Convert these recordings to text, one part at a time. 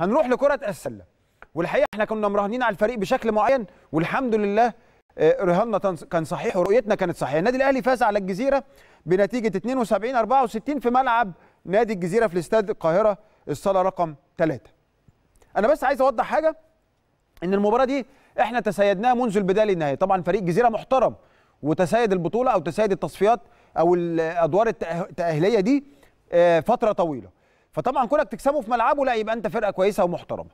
هنروح لكره السله والحقيقه احنا كنا مراهنين على الفريق بشكل معين والحمد لله آه، رهاننا كان صحيح ورؤيتنا كانت صحيحه النادي الاهلي فاز على الجزيره بنتيجه 72 64 في ملعب نادي الجزيره في الاستاد القاهره الصاله رقم 3 انا بس عايز اوضح حاجه ان المباراه دي احنا تسيدناها منذ البدايه للنهايه طبعا فريق جزيره محترم وتسيد البطوله او تسيد التصفيات او الادوار التأهلية دي آه، فتره طويله فطبعا كونك تكسبه في ملعبه لا يبقى انت فرقه كويسه ومحترمه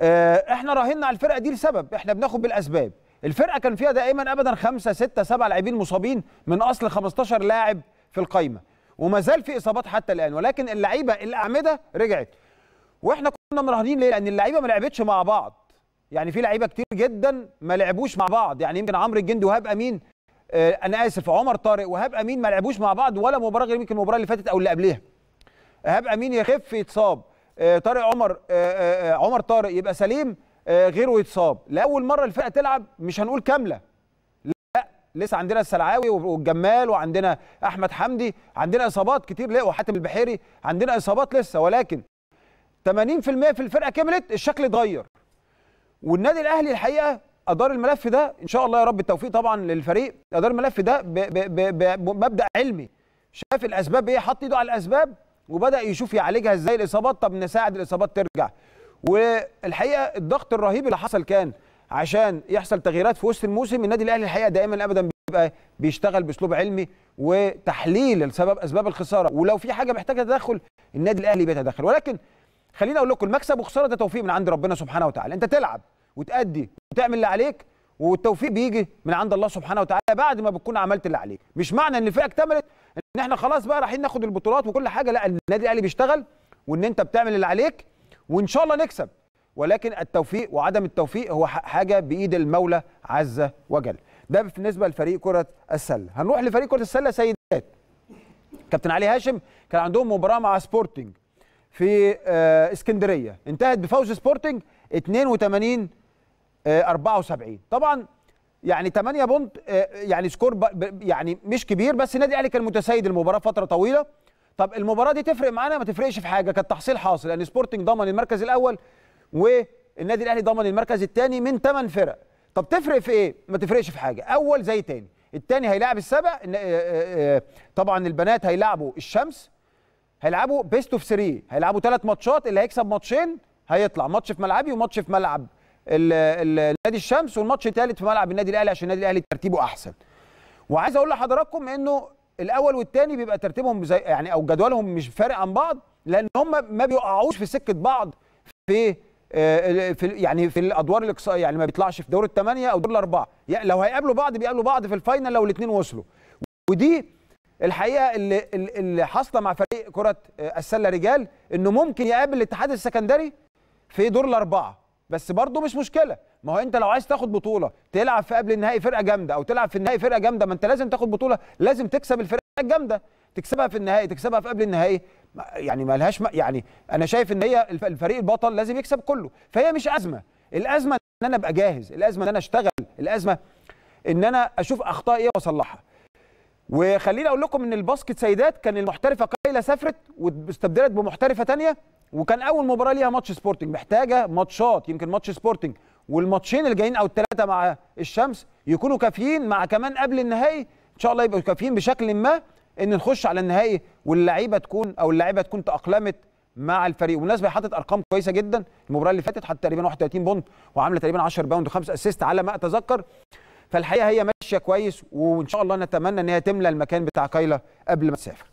آه، احنا راهنا على الفرقه دي لسبب احنا بناخد بالاسباب الفرقه كان فيها دائما ابدا خمسة ستة سبعة لاعبين مصابين من اصل 15 لاعب في القايمه وما زال في اصابات حتى الان ولكن اللعيبه الاعمده رجعت واحنا كنا مراهنين ليه لان اللعيبه ما لعبتش مع بعض يعني في لعيبه كتير جدا ما لعبوش مع بعض يعني يمكن عمرو الجندي وهاب امين آه، انا اسف عمر طارق وهاب امين ما لعبوش مع بعض ولا مباراه غير يمكن المباراه اللي فاتت او اللي قبلها ايهاب امين يخف يتصاب آه، طارق عمر آه، آه، عمر طارق يبقى سليم غيره يتصاب لاول مره الفرقه تلعب مش هنقول كامله لا لسه عندنا السلعاوي والجمال وعندنا احمد حمدي عندنا اصابات كتير لقوا وحاتم البحيري عندنا اصابات لسه ولكن 80% في الفرقه كملت الشكل اتغير والنادي الاهلي الحقيقه ادار الملف ده ان شاء الله يا رب التوفيق طبعا للفريق ادار الملف ده بمبدا علمي شاف الاسباب ايه حط ايده على الاسباب وبدا يشوف يعالجها ازاي الاصابات طب نساعد الاصابات ترجع والحقيقه الضغط الرهيب اللي حصل كان عشان يحصل تغييرات في وسط الموسم النادي الاهلي الحقيقه دائما ابدا بيبقى بيشتغل باسلوب علمي وتحليل لسبب اسباب الخساره ولو في حاجه محتاجه تدخل النادي الاهلي بيتدخل ولكن خليني اقول لكم المكسب وخساره ده توفيق من عند ربنا سبحانه وتعالى انت تلعب وتادي وتعمل اللي عليك والتوفيق بيجي من عند الله سبحانه وتعالى بعد ما بتكون عملت اللي عليك مش معنى ان الفرقه اكتملت ان احنا خلاص بقى رايحين ناخد البطولات وكل حاجه لا النادي الاهلي بيشتغل وان انت بتعمل اللي عليك وان شاء الله نكسب ولكن التوفيق وعدم التوفيق هو حاجه بايد المولى عز وجل ده بالنسبه لفريق كره السله هنروح لفريق كره السله سيدات كابتن علي هاشم كان عندهم مباراه مع سبورتنج في آه، اسكندريه انتهت بفوز سبورتنج 82 74 آه، طبعا يعني 8 بونت آه، يعني سكور يعني مش كبير بس النادي الاهلي كان متسيد المباراه فتره طويله طب المباراه دي تفرق معانا ما تفرقش في حاجه كان تحصيل حاصل لان يعني سبورتنج ضمن المركز الاول والنادي الاهلي ضمن المركز الثاني من 8 فرق طب تفرق في ايه ما تفرقش في حاجه اول زي تاني الثاني هيلاعب السبع آه، طبعا البنات هيلاعبوا الشمس هيلعبوا بيست اوف 3 هيلعبوا ثلاث ماتشات اللي هيكسب ماتشين هيطلع ماتش في ملعبي وماتش في ملعب نادي الشمس والماتش الثالث في ملعب النادي الاهلي عشان النادي الاهلي ترتيبه احسن وعايز اقول لحضراتكم انه الاول والثاني بيبقى ترتيبهم زي يعني او جدولهم مش فارق عن بعض لان هم ما بيقعوش في سكه بعض في آه، في يعني في الادوار الاقصائيه يعني ما بيطلعش في دور الثمانيه او دور الاربعه يعني لو هيقابلوا بعض بيقابلوا بعض في الفاينل لو الاثنين وصلوا ودي الحقيقه اللي اللي حاصله مع فريق كره آه، السله رجال انه ممكن يقابل الاتحاد السكندري في دور الاربعه بس برضه مش مشكله ما هو انت لو عايز تاخد بطوله تلعب في قبل النهائي فرقه جامده او تلعب في النهائي فرقه جامده ما انت لازم تاخد بطوله لازم تكسب الفرقه الجامده تكسبها في النهائي تكسبها في قبل النهائي يعني مالهاش يعني انا شايف ان هي الفريق البطل لازم يكسب كله فهي مش ازمه الازمه ان انا ابقى جاهز الازمه ان انا اشتغل الازمه ان انا اشوف اخطاء ايه واصلحها وخليني اقول لكم ان الباسكت سيدات كان المحترفه قايله سافرت واستبدلت بمحترفه ثانيه وكان اول مباراه ليها ماتش سبورتنج محتاجه ماتشات يمكن ماتش سبورتنج والماتشين اللي جايين او الثلاثه مع الشمس يكونوا كافيين مع كمان قبل النهائي ان شاء الله يبقوا كافيين بشكل ما ان نخش على النهائي واللعيبه تكون او اللعيبه تكون تاقلمت مع الفريق والناس حاطط ارقام كويسه جدا المباراه اللي فاتت حتى تقريبا 31 بونت وعامله تقريبا 10 باوند و5 اسيست على ما اتذكر فالحقيقه هي ماشيه كويس وان شاء الله نتمنى ان هي تملى المكان بتاع كايلا قبل ما تسافر